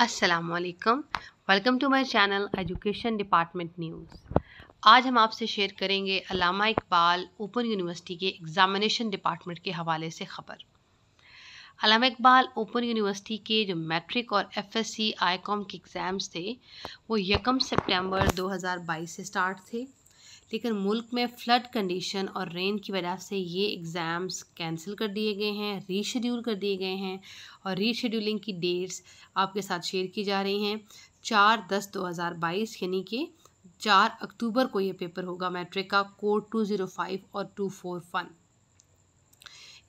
असलकम welcome to my channel education department news आज हम आपसे शेयर करेंगे अलामा इकबाल ओपन यूनिवर्सिटी के एग्ज़ामिनेशन डिपार्टमेंट के हवाले से ख़बर अलामा इकबाल ओपन यूनिवर्सिटी के जो मैट्रिक और F S C I com के एग्ज़ाम्स थे वो यकम सितंबर 2022 से स्टार्ट थे लेकिन मुल्क में फ्लड कंडीशन और रेन की वजह से ये एग्ज़ाम्स कैंसिल कर दिए गए हैं रीशेड्यूल कर दिए गए हैं और रीशेड्यूलिंग की डेट्स आपके साथ शेयर की जा रही हैं चार दस दो हज़ार बाईस यानी कि चार अक्टूबर को ये पेपर होगा मैट्रिक का कोड टू ज़ीरो फाइव और टू फोर वन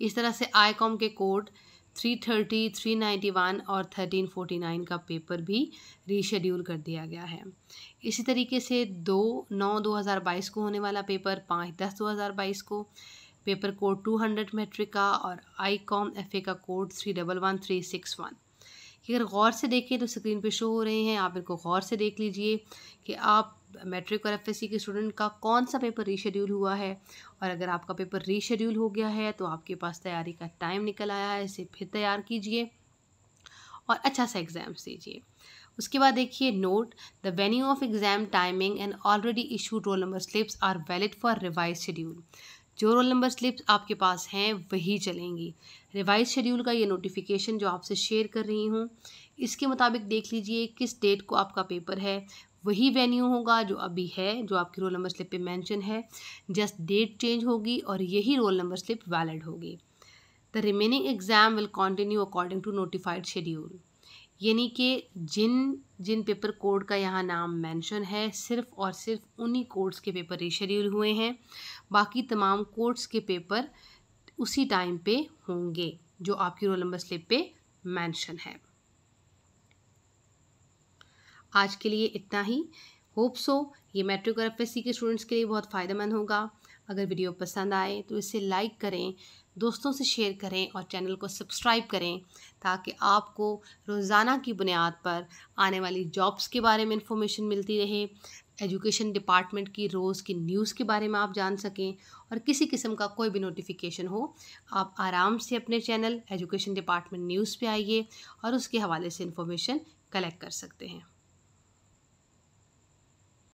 इस तरह से आई कॉम के code three thirty three ninety one और थर्टीन फोर्टी नाइन का पेपर भी रीशेड्यूल कर दिया गया है इसी तरीके से दो नौ दो हज़ार बाईस को होने वाला पेपर पाँच दस दो हज़ार बाईस को paper code two hundred matric का और आई कॉम एफ ए का code three double one three six one कि अगर गौर से देखें तो स्क्रीन पे शो हो रहे हैं आप इनको गौर से देख लीजिए कि आप मैट्रिक और एफ के स्टूडेंट का कौन सा पेपर रीशेड्यूल हुआ है और अगर आपका पेपर रीशेड्यूल हो गया है तो आपके पास तैयारी का टाइम निकल आया है इसे फिर तैयार कीजिए और अच्छा सा एग्ज़ाम्स दीजिए उसके बाद देखिए note the venue of exam timing and already issued roll number slips are valid for revise schedule जो रोल नंबर स्लिप्स आपके पास हैं वही चलेंगी रिवाइज शेड्यूल का ये नोटिफिकेशन जो आपसे शेयर कर रही हूँ इसके मुताबिक देख लीजिए किस डेट को आपका पेपर है वही वेन्यू होगा जो अभी है जो आपकी रोल नंबर स्लिप पे मेंशन है जस्ट डेट चेंज होगी और यही रोल नंबर स्लिप वैलिड होगी the remaining exam will continue according to notified schedule यानी कि जिन जिन पेपर कोड का यहाँ नाम मेंशन है सिर्फ और सिर्फ उन्हीं कोड्स के पेपर रिशेड्यूल हुए हैं बाकी तमाम कोर्ट्स के पेपर उसी टाइम पे होंगे जो आपकी रोल नंबर स्लिप पे मेंशन है आज के लिए इतना ही होप सो ये मेट्रिक और एफ के स्टूडेंट्स के लिए बहुत फ़ायदेमंद होगा अगर वीडियो पसंद आए तो इसे लाइक करें दोस्तों से शेयर करें और चैनल को सब्सक्राइब करें ताकि आपको रोज़ाना की बुनियाद पर आने वाली जॉब्स के बारे में इंफॉर्मेशन मिलती रहे एजुकेशन डिपार्टमेंट की रोज़ की न्यूज़ के बारे में आप जान सकें और किसी किस्म का कोई भी नोटिफिकेशन हो आप आराम से अपने चैनल एजुकेशन डिपार्टमेंट न्यूज़ पे आइए और उसके हवाले से इंफॉर्मेशन कलेक्ट कर सकते हैं